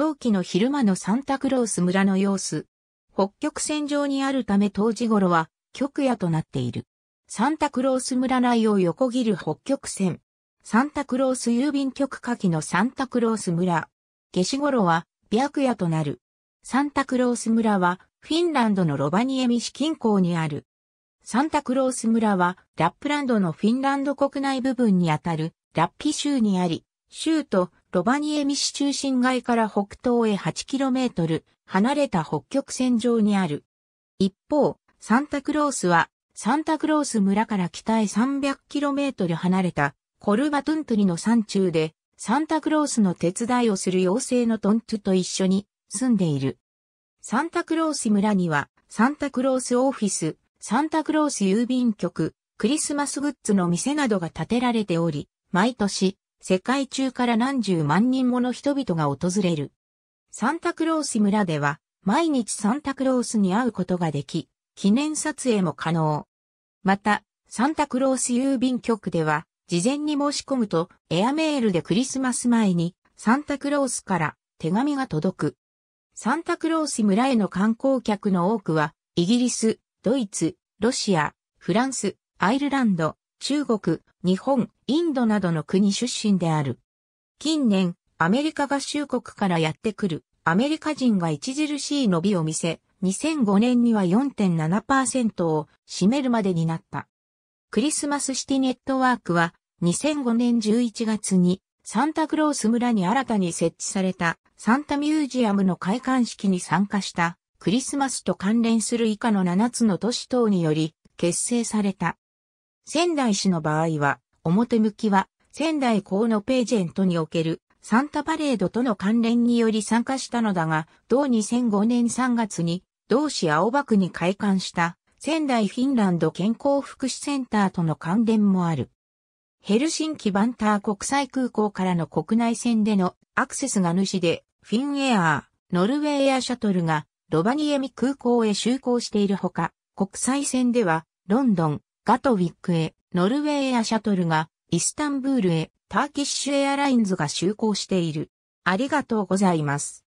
冬季の昼間のサンタクロース村の様子。北極線上にあるため当時頃は極夜となっている。サンタクロース村内を横切る北極線。サンタクロース郵便局下記のサンタクロース村。夏至頃は白夜となる。サンタクロース村はフィンランドのロバニエミ市近郊にある。サンタクロース村はラップランドのフィンランド国内部分にあたるラッピ州にあり、州とロバニエミ市中心街から北東へ 8km 離れた北極線上にある。一方、サンタクロースは、サンタクロース村から北へ 300km 離れたコルバトゥントゥの山中で、サンタクロースの手伝いをする妖精のトントゥと一緒に住んでいる。サンタクロース村には、サンタクロースオフィス、サンタクロース郵便局、クリスマスグッズの店などが建てられており、毎年世界中から何十万人もの人々が訪れる。サンタクロース村では、毎日サンタクロースに会うことができ、記念撮影も可能。また、サンタクロース郵便局では、事前に申し込むと、エアメールでクリスマス前に、サンタクロースから手紙が届く。サンタクロース村への観光客の多くは、イギリス、ドイツ、ロシア、フランス、アイルランド、中国、日本、インドなどの国出身である。近年、アメリカ合衆国からやってくるアメリカ人が著しい伸びを見せ、2005年には4.7%を占めるまでになった。クリスマスシティネットワークは2005年11月にサンタクロース村に新たに設置されたサンタミュージアムの開館式に参加したクリスマスと関連する以下の7つの都市等により結成された。仙台市の場合は、表向きは仙台港のページェントにおけるサンタパレードとの関連により参加したのだが、同2005年3月に同市青葉区に開館した仙台フィンランド健康福祉センターとの関連もある。ヘルシンキバンター国際空港からの国内線でのアクセスが主で、フィンエアー、ノルウェーエアシャトルがロバニエミ空港へ就航しているほか、国際線ではロンドン、ガトウィックへ、ノルウェーやシャトルが、イスタンブールへ、ターキッシュエアラインズが就航している。ありがとうございます。